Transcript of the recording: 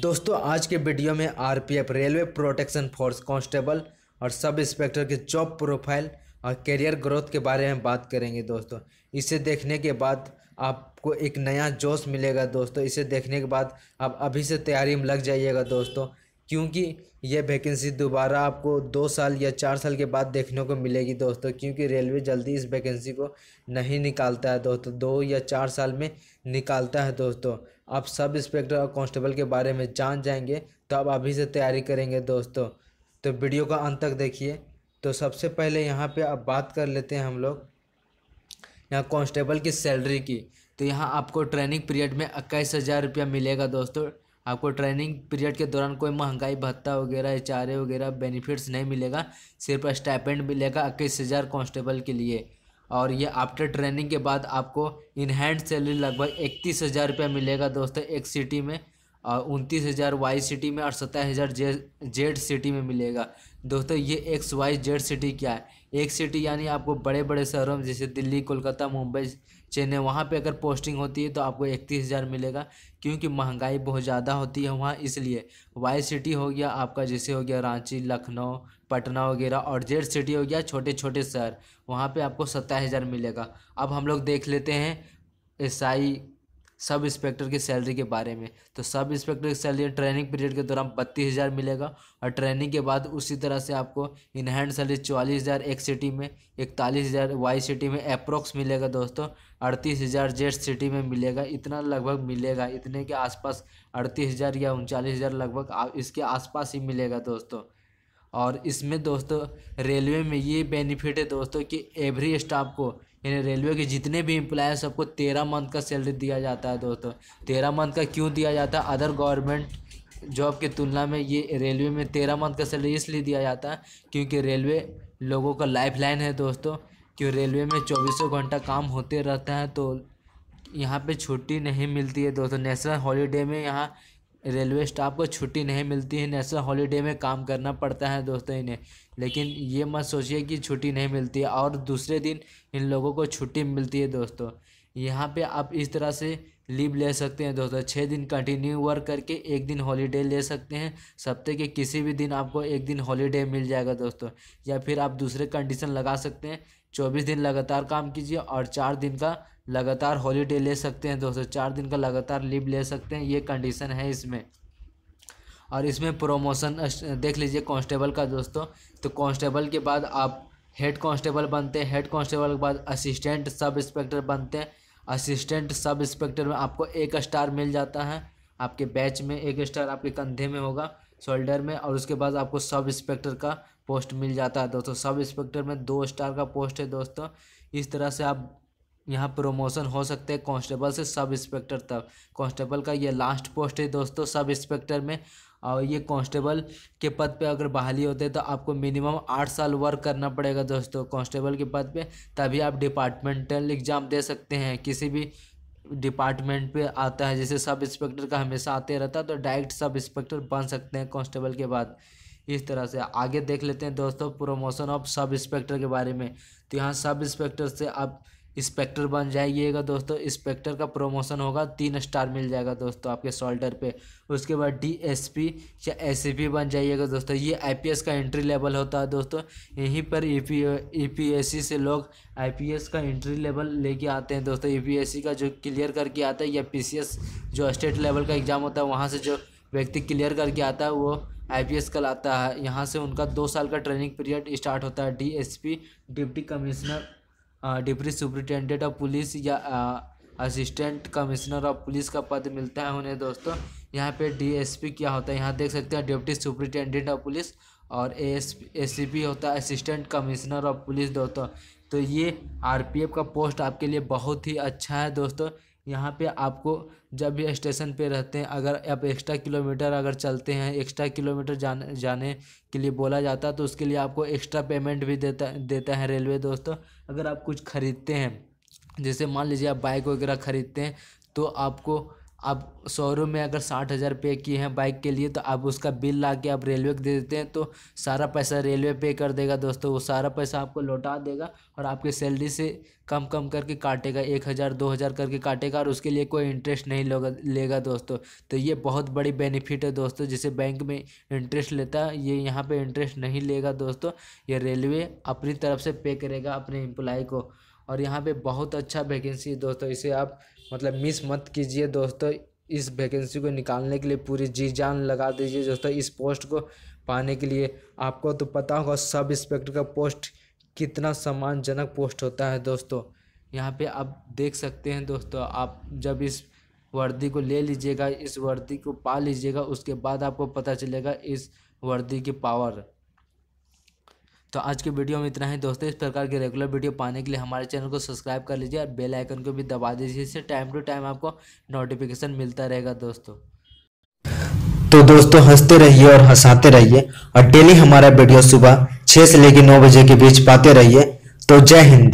दोस्तों आज के वीडियो में RPF railway protection force constable और सब इंस्पेक्टर के जॉब प्रोफाइल और करियर ग्रोथ के बारे में बात करेंगे दोस्तों इसे देखने के बाद आपको एक नया जोश मिलेगा दोस्तों इसे देखने के बाद आप अभी से तैयारी में लग जाइएगा दोस्तों क्योंकि ये वैकेंसी दोबारा आपको दो साल या चार साल के बाद देखने को मिलेगी दोस्तों क्योंकि रेलवे जल्दी इस वैकेंसी को नहीं निकालता है दोस्तों दो या चार साल में निकालता है दोस्तों आप सब इंस्पेक्टर और कांस्टेबल के बारे में जान जाएंगे तो आप अभी से तैयारी करेंगे दोस्तों तो वीडियो का अंत तक देखिए तो सबसे पहले यहाँ पर अब बात कर लेते हैं हम लोग यहाँ कॉन्स्टेबल की सैलरी की तो यहाँ आपको ट्रेनिंग पीरियड में इक्कीस हज़ार रुपया मिलेगा दोस्तों आपको ट्रेनिंग पीरियड के दौरान कोई महंगाई भत्ता वगैरह एच वगैरह बेनिफिट्स नहीं मिलेगा सिर्फ स्टाइपेंड मिलेगा इक्कीस हज़ार कॉन्स्टेबल के लिए और ये आफ्टर ट्रेनिंग के बाद आपको इनहैंड सैलरी लगभग इकतीस हज़ार रुपया मिलेगा दोस्तों एक सिटी में और उनतीस हज़ार वाई सिटी में और सत्ताईस हज़ार जेड सिटी में मिलेगा दोस्तों ये एक्स वाई जेड सिटी क्या है एक सिटी यानी आपको बड़े बड़े शहरों में जैसे दिल्ली कोलकाता मुंबई चेन्नई वहाँ पे अगर पोस्टिंग होती है तो आपको इकतीस हज़ार मिलेगा क्योंकि महंगाई बहुत ज़्यादा होती है वहाँ इसलिए वाई सिटी हो गया आपका जैसे हो गया रांची लखनऊ पटना वगैरह और जेड सिटी हो गया छोटे छोटे शहर वहाँ पर आपको सत्ताईस हज़ार मिलेगा अब हम लोग देख लेते हैं एस सब इंस्पेक्टर की सैलरी के बारे में तो सब इंस्पेक्टर की सैलरी ट्रेनिंग पीरियड के दौरान बत्तीस हज़ार मिलेगा और ट्रेनिंग के बाद उसी तरह से आपको इनहैंड सैलरी चौवालीस हज़ार एक सिटी में इकतालीस हज़ार वाई सिटी में अप्रोक्स मिलेगा दोस्तों अड़तीस हज़ार जेड सिटी में मिलेगा इतना लगभग मिलेगा इतने के आसपास अड़तीस हज़ार या उनचालीस हज़ार लगभग इसके आसपास ही मिलेगा दोस्तों और इसमें दोस्तों रेलवे में ये बेनिफिट है दोस्तों कि एवरी स्टाफ को यानी रेलवे के जितने भी इम्प्लॉय हैं सबको तेरह मंथ का सैलरी दिया जाता है दोस्तों तेरह मंथ का क्यों दिया जाता है अदर गवर्नमेंट जॉब की तुलना में ये रेलवे में तेरह मंथ का सैलरी इसलिए दिया जाता है क्योंकि रेलवे लोगों का लाइफ लाइन है दोस्तों क्यों रेलवे में चौबीसों घंटा काम होते रहता है तो यहाँ पे छुट्टी नहीं मिलती है दोस्तों नेशनल हॉलीडे में यहाँ रेलवे स्टाफ को छुट्टी नहीं मिलती है नेशनल हॉलीडे में काम करना पड़ता है दोस्तों इन्हें लेकिन ये मत सोचिए कि छुट्टी नहीं मिलती है और दूसरे दिन इन लोगों को छुट्टी मिलती है दोस्तों यहाँ पे आप इस तरह से लीव ले सकते हैं दोस्तों छः दिन कंटिन्यू वर्क करके एक दिन हॉलीडे ले सकते हैं सप्ते के किसी भी दिन आपको एक दिन हॉलीडे मिल जाएगा दोस्तों या फिर आप दूसरे कंडीशन लगा सकते हैं चौबीस दिन लगातार काम कीजिए और चार दिन का लगातार हॉलीडे ले सकते हैं दोस्तों चार दिन का लगातार लीव ले सकते हैं ये कंडीशन है इसमें और इसमें प्रोमोशन देख लीजिए कांस्टेबल का दोस्तों तो कांस्टेबल के बाद आप हेड कांस्टेबल बनते हैं हेड कांस्टेबल के बाद असिस्टेंट सब इंस्पेक्टर बनते हैं असिस्टेंट सब इंस्पेक्टर में आपको एक स्टार मिल जाता है आपके बैच में एक स्टार आपके कंधे में होगा शोल्डर में और उसके बाद आपको सब इंस्पेक्टर का पोस्ट मिल जाता है दोस्तों सब इंस्पेक्टर में दो स्टार का पोस्ट है दोस्तों इस तरह से आप यहाँ प्रोमोशन हो सकते हैं कांस्टेबल से सब इंस्पेक्टर तक कांस्टेबल का ये लास्ट पोस्ट है दोस्तों सब इंस्पेक्टर में और ये कांस्टेबल के पद पे अगर बहाली होते हैं तो आपको मिनिमम आठ साल वर्क करना पड़ेगा दोस्तों कांस्टेबल के पद पे तभी आप डिपार्टमेंटल एग्ज़ाम दे सकते हैं किसी भी डिपार्टमेंट पे आता है जैसे सब इंस्पेक्टर का हमेशा आते रहता है तो डायरेक्ट सब इंस्पेक्टर बन सकते हैं कॉन्स्टेबल के बाद इस तरह से आगे देख लेते हैं दोस्तों प्रोमोशन ऑफ सब इंस्पेक्टर के बारे में तो यहाँ सब इंस्पेक्टर से आप स्पेक्टर बन जाइएगा दोस्तों स्पेक्टर का प्रोमोशन होगा तीन स्टार मिल जाएगा दोस्तों आपके शोल्डर पे उसके बाद डीएसपी या एस e बन जाइएगा दोस्तों ये आईपीएस का एंट्री लेवल होता है दोस्तों यहीं पर ईपीएससी e e से लोग आईपीएस का एंट्री लेवल लेके आते हैं दोस्तों ई का जो क्लियर करके आता है या पी जो स्टेट लेवल का एग्ज़ाम होता है वहाँ से जो व्यक्ति क्लियर करके आता है वो आई कल आता है यहाँ से उनका दो साल का ट्रेनिंग पीरियड स्टार्ट होता है DSP deputy commissioner deputy superintendent of police या असिस्टेंट कमिश्नर ऑफ पुलिस का पद मिलता है उन्हें दोस्तों यहाँ पे डीएसपी क्या होता है यहाँ देख सकते हैं डिप्टी सुप्रिटेंडेंट ऑफ पुलिस और एसीपी होता है असिस्टेंट कमिश्नर ऑफ पुलिस दोस्तों तो ये आरपीएफ का पोस्ट आपके लिए बहुत ही अच्छा है दोस्तों यहाँ पे आपको जब भी स्टेशन पे रहते हैं अगर आप एक्स्ट्रा किलोमीटर अगर चलते हैं एक्स्ट्रा किलोमीटर जाने जाने के लिए बोला जाता है तो उसके लिए आपको एक्स्ट्रा पेमेंट भी देता देता है रेलवे दोस्तों अगर आप कुछ ख़रीदते हैं जैसे मान लीजिए आप बाइक वगैरह ख़रीदते हैं तो आपको आप शोरूम में अगर साठ हज़ार पे किए हैं बाइक के लिए तो आप उसका बिल ला के आप रेलवे को दे देते हैं तो सारा पैसा रेलवे पे कर देगा दोस्तों वो सारा पैसा आपको लौटा देगा और आपके सैलरी से कम कम करके काटेगा एक हज़ार दो हज़ार करके काटेगा और उसके लिए कोई इंटरेस्ट नहीं लेगा दोस्तों तो ये बहुत बड़ी बेनिफिट है दोस्तों जिसे बैंक में इंटरेस्ट लेता है ये यहाँ पर इंटरेस्ट नहीं लेगा दोस्तों ये रेलवे अपनी तरफ से पे करेगा अपने एम्प्लॉय को और यहाँ पे बहुत अच्छा वैकेंसी है दोस्तों इसे आप मतलब मिस मत कीजिए दोस्तों इस वैकेंसी को निकालने के लिए पूरी जी जान लगा दीजिए दोस्तों इस पोस्ट को पाने के लिए आपको तो पता होगा सब इंस्पेक्टर का पोस्ट कितना सम्मानजनक पोस्ट होता है दोस्तों यहाँ पे आप देख सकते हैं दोस्तों आप जब इस वर्दी को ले लीजिएगा इस वर्दी को पा लीजिएगा उसके बाद आपको पता चलेगा इस वर्दी की पावर तो आज के वीडियो में इतना ही दोस्तों इस प्रकार के रेगुलर वीडियो पाने के लिए हमारे चैनल को सब्सक्राइब कर लीजिए और बेल आइकन को भी दबा दीजिए इससे टाइम टू टाइम आपको नोटिफिकेशन मिलता रहेगा दोस्तों तो दोस्तों हंसते रहिए और हंसाते रहिए और डेली हमारा वीडियो सुबह छः से लेकर नौ बजे के बीच पाते रहिए तो जय हिंद